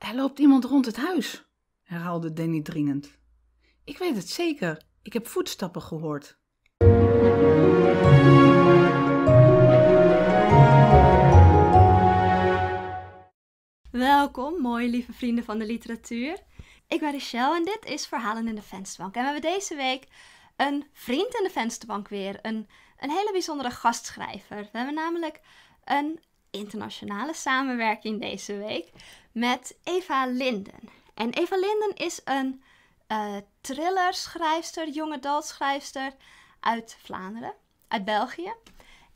Er loopt iemand rond het huis, herhaalde Danny dringend. Ik weet het zeker, ik heb voetstappen gehoord. Welkom, mooie lieve vrienden van de literatuur. Ik ben Richelle en dit is Verhalen in de Vensterbank. En we hebben deze week een vriend in de vensterbank weer. Een, een hele bijzondere gastschrijver. We hebben namelijk een internationale samenwerking deze week met Eva Linden. En Eva Linden is een uh, thrillerschrijfster, jonge adultschrijfster uit Vlaanderen, uit België.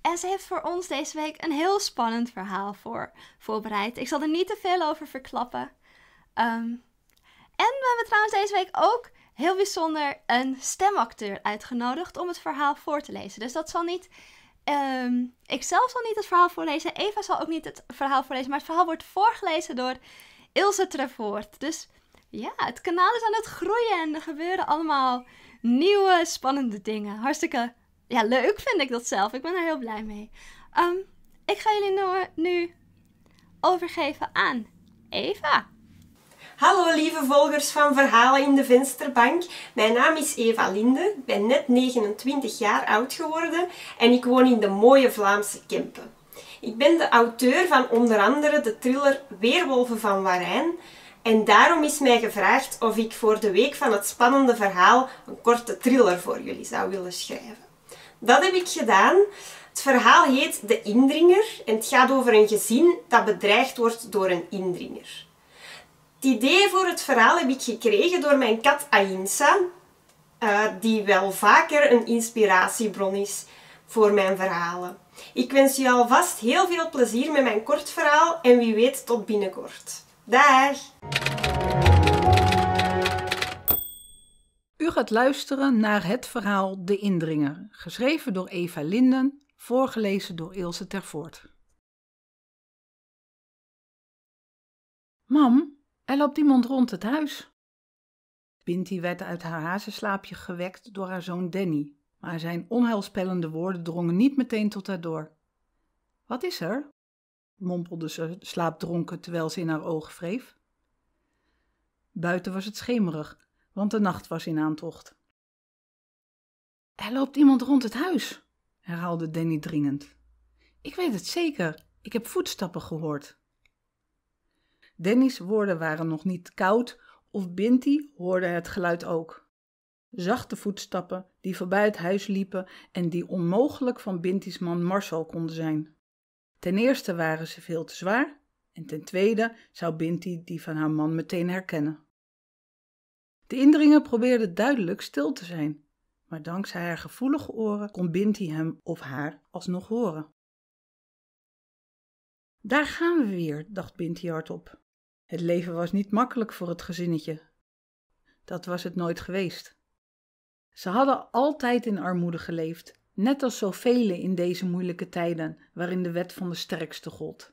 En ze heeft voor ons deze week een heel spannend verhaal voor, voorbereid. Ik zal er niet te veel over verklappen. Ehm, en we hebben trouwens deze week ook heel bijzonder een stemacteur uitgenodigd om het verhaal voor te lezen. Dus dat zal niet Ehm, ik zelf zal niet het verhaal voorlezen. Eva zal ook niet het verhaal voorlezen. Maar het verhaal wordt voorgelezen door Ilse Trevoort. Dus ja, het kanaal is aan het groeien. En er gebeuren allemaal nieuwe, spannende dingen. Hartstikke ja, leuk vind ik dat zelf. Ik ben er heel blij mee. Ehm, ik ga jullie nu overgeven aan Eva. Hallo lieve volgers van Verhalen in de Vensterbank. Mijn naam is Eva Linde, ik ben net 29 jaar oud geworden en ik woon in de mooie Vlaamse Kempen. Ik ben de auteur van onder andere de thriller Weerwolven van Warijn en daarom is mij gevraagd of ik voor de week van het spannende verhaal een korte thriller voor jullie zou willen schrijven. Dat heb ik gedaan. Het verhaal heet De Indringer en het gaat over een gezin dat bedreigd wordt door een indringer. Het idee voor het verhaal heb ik gekregen door mijn kat Ainsa, eh, die wel vaker een inspiratiebron is voor mijn verhalen. Ik wens je alvast heel veel plezier met mijn kort verhaal en wie weet tot binnenkort. Dag! U gaat luisteren naar het verhaal De Indringer, geschreven door Eva Linden, voorgelezen door Ilse Tervoort. Mam, er loopt iemand rond het huis. Pinty werd uit haar hazenslaapje gewekt door haar zoon Danny, maar zijn onheilspellende woorden drongen niet meteen tot haar door. Wat is er? mompelde ze slaapdronken terwijl ze in haar oog wreef. Buiten was het schemerig, want de nacht was in aantocht. Er loopt iemand rond het huis, herhaalde Danny dringend. Ik weet het zeker, ik heb voetstappen gehoord. Danny's woorden waren nog niet koud of Binti hoorde het geluid ook. Zachte voetstappen die voorbij het huis liepen en die onmogelijk van Binti's man Marcel konden zijn. Ten eerste waren ze veel te zwaar en ten tweede zou Binti die van haar man meteen herkennen. De indringer probeerde duidelijk stil te zijn, maar dankzij haar gevoelige oren kon Binti hem of haar alsnog horen. Daar gaan we weer, dacht Binti hardop. Het leven was niet makkelijk voor het gezinnetje. Dat was het nooit geweest. Ze hadden altijd in armoede geleefd, net als zoveel in deze moeilijke tijden waarin de wet van de sterkste gold.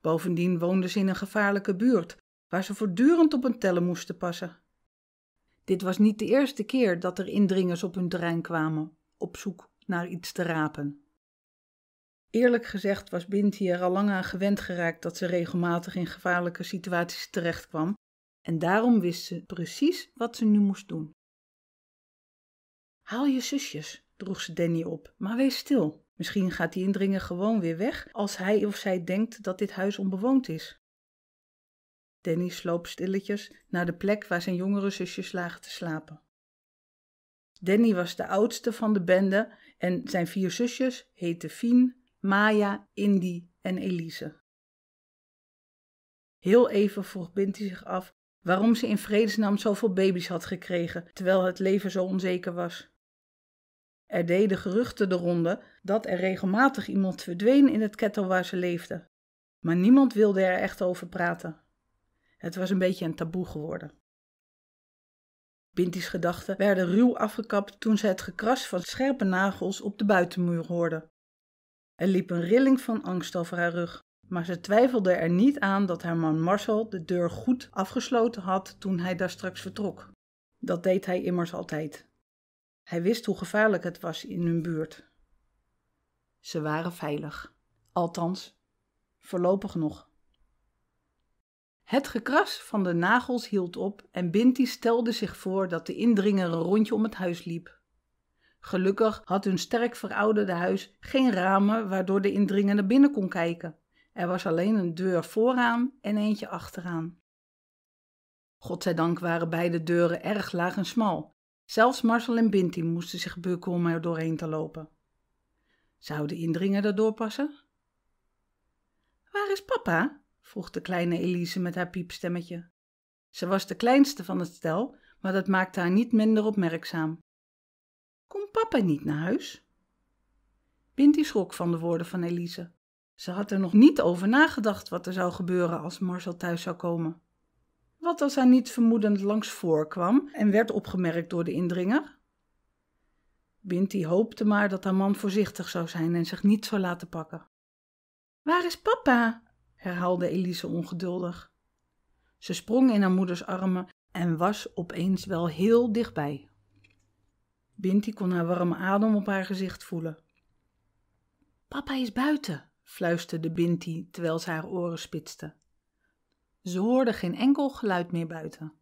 Bovendien woonden ze in een gevaarlijke buurt, waar ze voortdurend op hun tellen moesten passen. Dit was niet de eerste keer dat er indringers op hun terrein kwamen, op zoek naar iets te rapen. Eerlijk gezegd was Binti er al lang aan gewend geraakt dat ze regelmatig in gevaarlijke situaties terecht kwam en daarom wist ze precies wat ze nu moest doen. Haal je zusjes, droeg ze Danny op, maar wees stil. Misschien gaat die indringer gewoon weer weg als hij of zij denkt dat dit huis onbewoond is. Danny sloop stilletjes naar de plek waar zijn jongere zusjes lagen te slapen. Danny was de oudste van de bende en zijn vier zusjes heten Fien, Maya, Indy en Elise. Heel even vroeg Binti zich af waarom ze in vredesnaam zoveel baby's had gekregen, terwijl het leven zo onzeker was. Er deden geruchten de ronde dat er regelmatig iemand verdween in het kettel waar ze leefde. Maar niemand wilde er echt over praten. Het was een beetje een taboe geworden. Binti's gedachten werden ruw afgekapt toen ze het gekras van scherpe nagels op de buitenmuur hoorde. Er liep een rilling van angst over haar rug, maar ze twijfelde er niet aan dat haar man Marcel de deur goed afgesloten had toen hij daar straks vertrok. Dat deed hij immers altijd. Hij wist hoe gevaarlijk het was in hun buurt. Ze waren veilig. Althans, voorlopig nog. Het gekras van de nagels hield op en Binti stelde zich voor dat de indringer een rondje om het huis liep. Gelukkig had hun sterk verouderde huis geen ramen waardoor de indringer naar binnen kon kijken. Er was alleen een deur vooraan en eentje achteraan. Godzijdank waren beide deuren erg laag en smal. Zelfs Marcel en Binti moesten zich bukken om er doorheen te lopen. Zou de indringer daardoor passen? Waar is papa? vroeg de kleine Elise met haar piepstemmetje. Ze was de kleinste van het stel, maar dat maakte haar niet minder opmerkzaam. Kom papa niet naar huis? Binti schrok van de woorden van Elise. Ze had er nog niet over nagedacht wat er zou gebeuren als Marcel thuis zou komen. Wat als hij niet vermoedend langs voorkwam en werd opgemerkt door de indringer? Binti hoopte maar dat haar man voorzichtig zou zijn en zich niet zou laten pakken. Waar is papa? herhaalde Elise ongeduldig. Ze sprong in haar moeders armen en was opeens wel heel dichtbij Binti kon haar warme adem op haar gezicht voelen. Papa is buiten, fluisterde Binti terwijl ze haar oren spitste. Ze hoorde geen enkel geluid meer buiten.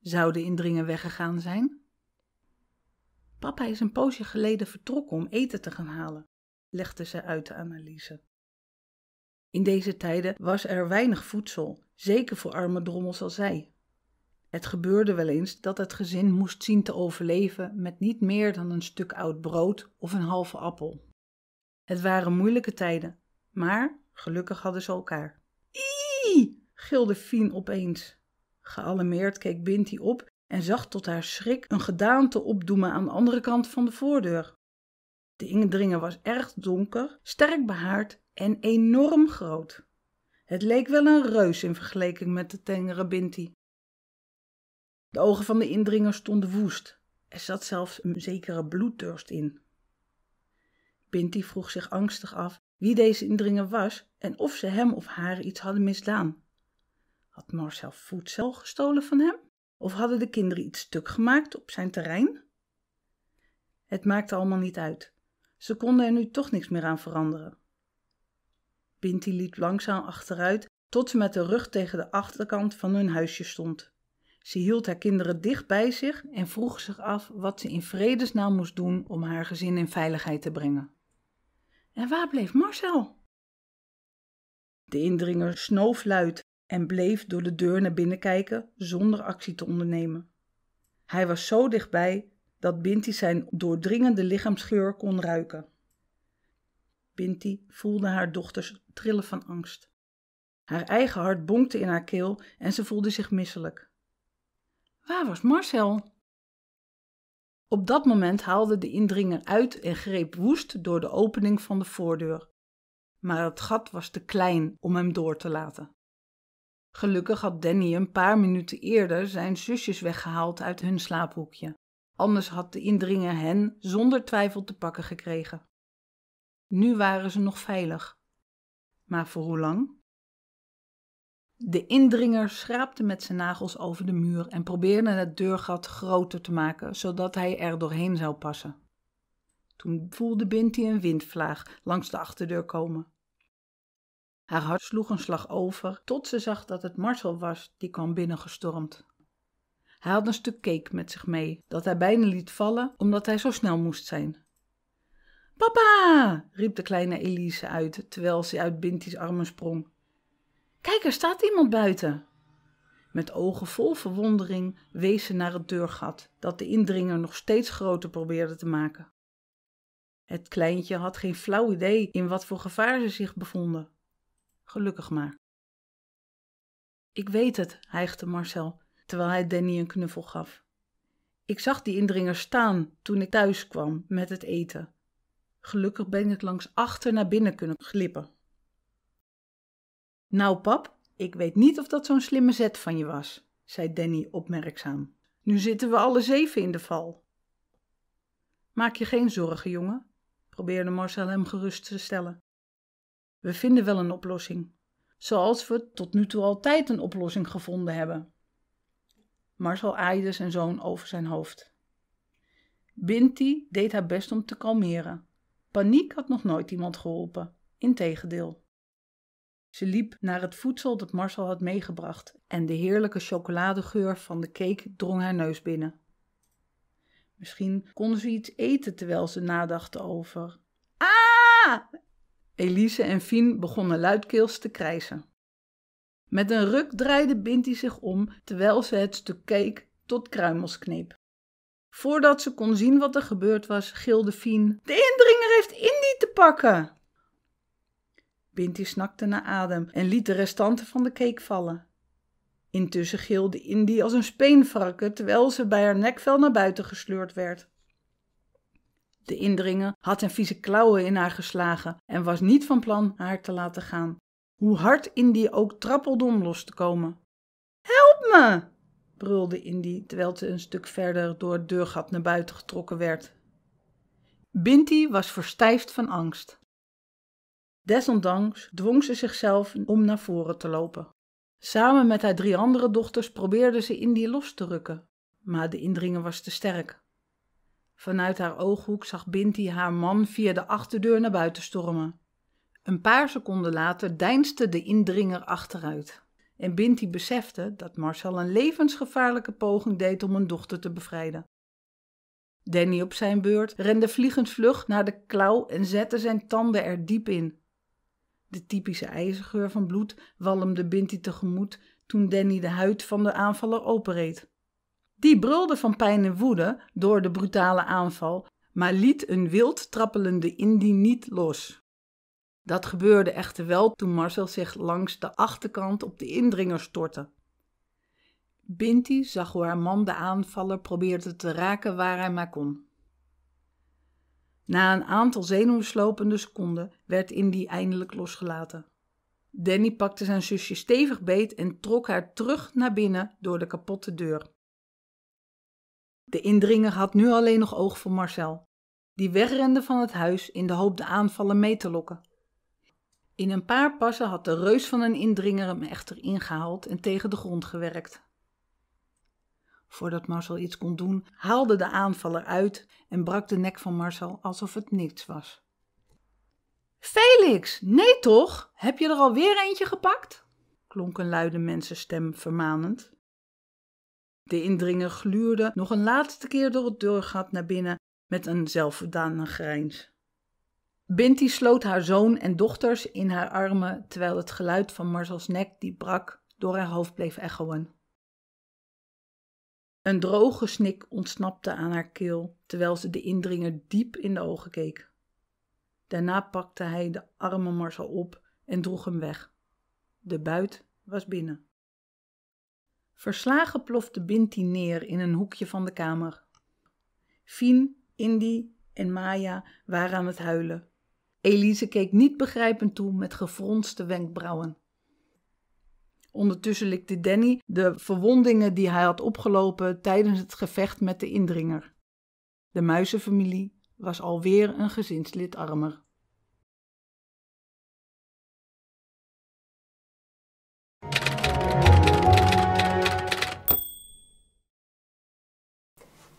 Zou de indringer weggegaan zijn? Papa is een poosje geleden vertrokken om eten te gaan halen, legde ze uit de analyse. In deze tijden was er weinig voedsel, zeker voor arme drommels als zij. Het gebeurde wel eens dat het gezin moest zien te overleven met niet meer dan een stuk oud brood of een halve appel. Het waren moeilijke tijden, maar gelukkig hadden ze elkaar. Ii! gilde Fien opeens. Gealarmeerd keek Binty op en zag tot haar schrik een gedaante opdoemen aan de andere kant van de voordeur. De indringer was erg donker, sterk behaard en enorm groot. Het leek wel een reus in vergelijking met de tengere Binty. De ogen van de indringer stonden woest. Er zat zelfs een zekere bloeddurst in. Binti vroeg zich angstig af wie deze indringer was en of ze hem of haar iets hadden misdaan. Had Marcel voedsel gestolen van hem? Of hadden de kinderen iets stuk gemaakt op zijn terrein? Het maakte allemaal niet uit. Ze konden er nu toch niks meer aan veranderen. Binti liep langzaam achteruit tot ze met de rug tegen de achterkant van hun huisje stond. Ze hield haar kinderen dicht bij zich en vroeg zich af wat ze in vredesnaam moest doen om haar gezin in veiligheid te brengen. En waar bleef Marcel? De indringer snoof luid en bleef door de deur naar binnen kijken zonder actie te ondernemen. Hij was zo dichtbij dat Binti zijn doordringende lichaamsgeur kon ruiken. Binti voelde haar dochters trillen van angst. Haar eigen hart bonkte in haar keel en ze voelde zich misselijk. Waar was Marcel? Op dat moment haalde de indringer uit en greep woest door de opening van de voordeur. Maar het gat was te klein om hem door te laten. Gelukkig had Danny een paar minuten eerder zijn zusjes weggehaald uit hun slaaphoekje. Anders had de indringer hen zonder twijfel te pakken gekregen. Nu waren ze nog veilig. Maar voor hoe lang? De indringer schraapte met zijn nagels over de muur en probeerde het deurgat groter te maken, zodat hij er doorheen zou passen. Toen voelde Binti een windvlaag langs de achterdeur komen. Haar hart sloeg een slag over, tot ze zag dat het Marcel was die kwam binnengestormd. Hij had een stuk cake met zich mee, dat hij bijna liet vallen omdat hij zo snel moest zijn. Papa! riep de kleine Elise uit terwijl ze uit Binti's armen sprong. Kijk, er staat iemand buiten. Met ogen vol verwondering wees ze naar het deurgat, dat de indringer nog steeds groter probeerde te maken. Het kleintje had geen flauw idee in wat voor gevaar ze zich bevonden. Gelukkig maar. Ik weet het, hijgde Marcel, terwijl hij Danny een knuffel gaf. Ik zag die indringer staan toen ik thuis kwam met het eten. Gelukkig ben ik langs achter naar binnen kunnen glippen. Nou, pap, ik weet niet of dat zo'n slimme zet van je was, zei Danny opmerkzaam. Nu zitten we alle zeven in de val. Maak je geen zorgen, jongen, probeerde Marcel hem gerust te stellen. We vinden wel een oplossing, zoals we tot nu toe altijd een oplossing gevonden hebben. Marcel aaide zijn zoon over zijn hoofd. Binti deed haar best om te kalmeren. Paniek had nog nooit iemand geholpen, integendeel. Ze liep naar het voedsel dat Marcel had meegebracht en de heerlijke chocoladegeur van de cake drong haar neus binnen. Misschien kon ze iets eten terwijl ze nadachten over. Ah! Elise en Fien begonnen luidkeels te krijsen. Met een ruk draaide Binti zich om terwijl ze het stuk cake tot kruimels kneep. Voordat ze kon zien wat er gebeurd was, gilde Fien: De indringer heeft Indy te pakken! Binty snakte naar adem en liet de restanten van de cake vallen. Intussen gilde Indy als een speenvarken terwijl ze bij haar nekvel naar buiten gesleurd werd. De indringer had zijn vieze klauwen in haar geslagen en was niet van plan haar te laten gaan, hoe hard Indy ook trappelde om los te komen. Help me! brulde Indy terwijl ze een stuk verder door het deurgat naar buiten getrokken werd. Binty was verstijfd van angst. Desondanks dwong ze zichzelf om naar voren te lopen. Samen met haar drie andere dochters probeerde ze Indy los te rukken, maar de indringer was te sterk. Vanuit haar ooghoek zag Binti haar man via de achterdeur naar buiten stormen. Een paar seconden later deinsde de indringer achteruit. En Binti besefte dat Marcel een levensgevaarlijke poging deed om een dochter te bevrijden. Danny op zijn beurt rende vliegend vlug naar de klauw en zette zijn tanden er diep in. De typische ijzergeur van bloed walmde Binti tegemoet toen Danny de huid van de aanvaller openreed. Die brulde van pijn en woede door de brutale aanval, maar liet een wild trappelende Indie niet los. Dat gebeurde echter wel toen Marcel zich langs de achterkant op de indringer stortte. Binti zag hoe haar man de aanvaller probeerde te raken waar hij maar kon. Na een aantal zenuwslopende seconden werd Indy eindelijk losgelaten. Danny pakte zijn zusje stevig beet en trok haar terug naar binnen door de kapotte deur. De indringer had nu alleen nog oog voor Marcel, die wegrende van het huis in de hoop de aanvallen mee te lokken. In een paar passen had de reus van een indringer hem echter ingehaald en tegen de grond gewerkt. Voordat Marcel iets kon doen, haalde de aanvaller uit en brak de nek van Marcel alsof het niets was. Felix, nee toch? Heb je er alweer eentje gepakt? klonk een luide mensenstem vermanend. De indringer gluurde nog een laatste keer door het deurgat naar binnen met een zelfverdane grijns. Binti sloot haar zoon en dochters in haar armen terwijl het geluid van Marcels nek die brak door haar hoofd bleef echoen. Een droge snik ontsnapte aan haar keel terwijl ze de indringer diep in de ogen keek. Daarna pakte hij de arme Marcel op en droeg hem weg. De buit was binnen. Verslagen plofte Binti neer in een hoekje van de kamer. Fien, Indy en Maya waren aan het huilen. Elise keek niet begrijpend toe met gefronste wenkbrauwen. Ondertussen likte Danny de verwondingen die hij had opgelopen tijdens het gevecht met de indringer. De muizenfamilie was alweer een gezinslid armer.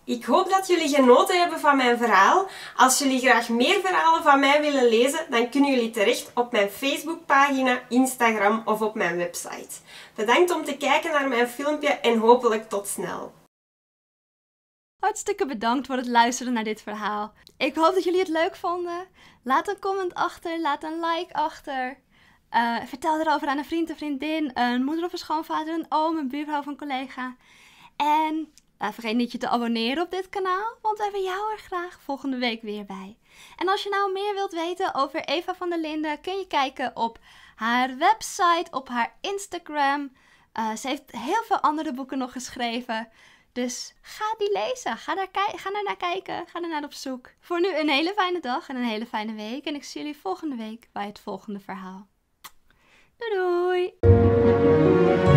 Ik hoop dat jullie genoten hebben van mijn verhaal. Als jullie graag meer verhalen van mij willen lezen, dan kunnen jullie terecht op mijn Facebookpagina, Instagram of op mijn website. Bedankt om te kijken naar mijn filmpje en hopelijk tot snel. Hartstikke bedankt voor het luisteren naar dit verhaal. Ik hoop dat jullie het leuk vonden. Laat een comment achter, laat een like achter. Eh, vertel erover aan een vriend, of vriendin, een moeder of een schoonvader, een oom, een buurvrouw of een collega. En eh, vergeet niet je te abonneren op dit kanaal, want we hebben jou er graag volgende week weer bij. En als je nou meer wilt weten over Eva van der Linden, kun je kijken op haar website, op haar Instagram. Eh, ze heeft heel veel andere boeken nog geschreven. Dus ga die lezen. Ga daar, ga naar kijken. Ga er naar op zoek. Voor nu een hele fijne dag en een hele fijne week. En ik zie jullie volgende week bij het volgende verhaal. Doei doei!